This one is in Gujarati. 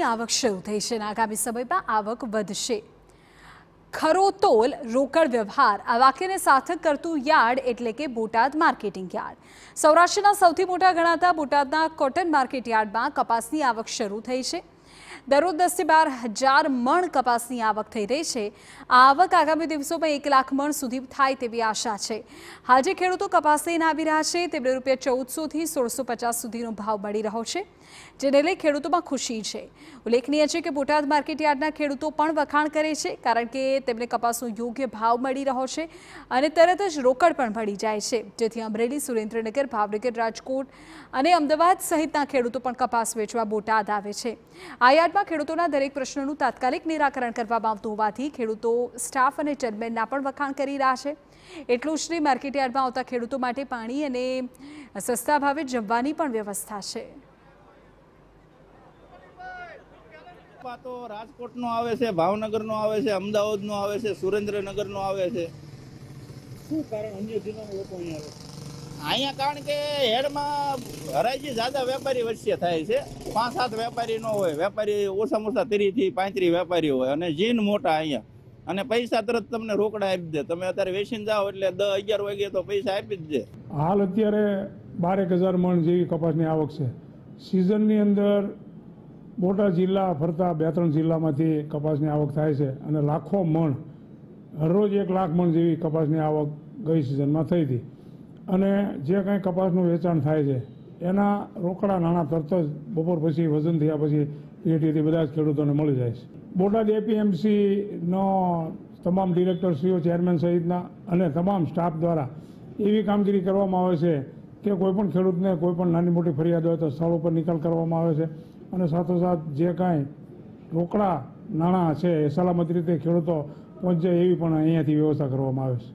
કપાસની આવક શરૂ થઈ છે આગામી સમયમાં આવક વધશે ખરોતોલ રોકડ વ્યવહાર આ વાક્યને સાર્થક કરતું યાર્ડ એટલે કે બોટાદ માર્કેટિંગ યાર્ડ સૌરાષ્ટ્રના સૌથી મોટા ગણાતા બોટાદના કોટન માર્કેટ યાર્ડમાં કપાસની આવક શરૂ થઈ છે દરરોજ દસથી બાર હજાર મણ કપાસની આવક થઈ રહી છે આવક આગામી દિવસોમાં એક લાખ મણ સુધી થાય તેવી આશા છે હાલ જે ખેડૂતો કપાસ લઈને આવી રહ્યા છે તેમને રૂપિયા ચૌદસોથી સોળસો પચાસ સુધીનો ભાવ મળી રહ્યો છે જેને લઈ ખેડૂતોમાં ખુશી છે ઉલ્લેખનીય છે કે બોટાદ માર્કેટયાર્ડના ખેડૂતો પણ વખાણ કરે છે કારણ કે તેમને કપાસનો યોગ્ય ભાવ મળી રહ્યો છે અને તરત જ રોકડ પણ મળી જાય છે જેથી અમરેલી સુરેન્દ્રનગર ભાવનગર રાજકોટ અને અમદાવાદ સહિતના ખેડૂતો પણ કપાસ વેચવા બોટાદ આવે છે આયાત પંચાયતમાં ખેડૂતોના દરેક પ્રશ્નોનું તાત્કાલિક નિરાકરણ કરવામાં આવતું હોવાથી ખેડૂતો સ્ટાફ અને ચેરમેનના પણ વખાણ કરી રહ્યા છે એટલું જ નહીં માર્કેટયાર્ડમાં આવતા ખેડૂતો માટે પાણી અને સસ્તા ભાવે જમવાની પણ વ્યવસ્થા છે પાતો રાજકોટનો આવે છે ભાવનગરનો આવે છે અમદાવાદનો આવે છે સુરેન્દ્રનગરનો આવે છે શું કારણ અન્ય જિલ્લાના લોકો અહીંયા આવે છે અહીંયા કારણ કે હેડમાં હરાજી જાદા વેપારી વચ્ચે થાય છે પાંચ સાત વેપારી ન હોય વેપારી ઓછામાં ઓછા ત્રીસથી પાંત્રીસ વેપારી હોય અને જીન મોટા અહીંયા અને પૈસા તરત તમને રોકડા આપી દે તમે અત્યારે વેચીને જાઓ એટલે દસ અગિયાર વાગે તો પૈસા આપી જ દે હાલ અત્યારે બારેક હજાર મણ જેવી કપાસની આવક છે સિઝનની અંદર મોટા જિલ્લા ફરતા બે ત્રણ જિલ્લામાંથી કપાસની આવક થાય છે અને લાખો મણ હરરોજ એક લાખ મણ જેવી કપાસની આવક ગઈ સિઝનમાં થઈ હતી અને જે કાંઈ કપાસનું વેચાણ થાય છે એના રોકડા નાણાં તરત જ બપોર પછી વજન થયા પછી પીએટીથી બધા જ ખેડૂતોને મળી જાય છે બોટાદ એપીએમસીનો તમામ ડિરેક્ટરશ્રીઓ ચેરમેન સહિતના અને તમામ સ્ટાફ દ્વારા એવી કામગીરી કરવામાં આવે છે કે કોઈપણ ખેડૂતને કોઈપણ નાની મોટી ફરિયાદ હોય તો સ્થળ ઉપર નિકાલ કરવામાં આવે છે અને સાથોસાથ જે કાંઈ રોકડા નાણાં છે એ સલામત રીતે ખેડૂતો પહોંચે એવી પણ અહીંયાથી વ્યવસ્થા કરવામાં આવે છે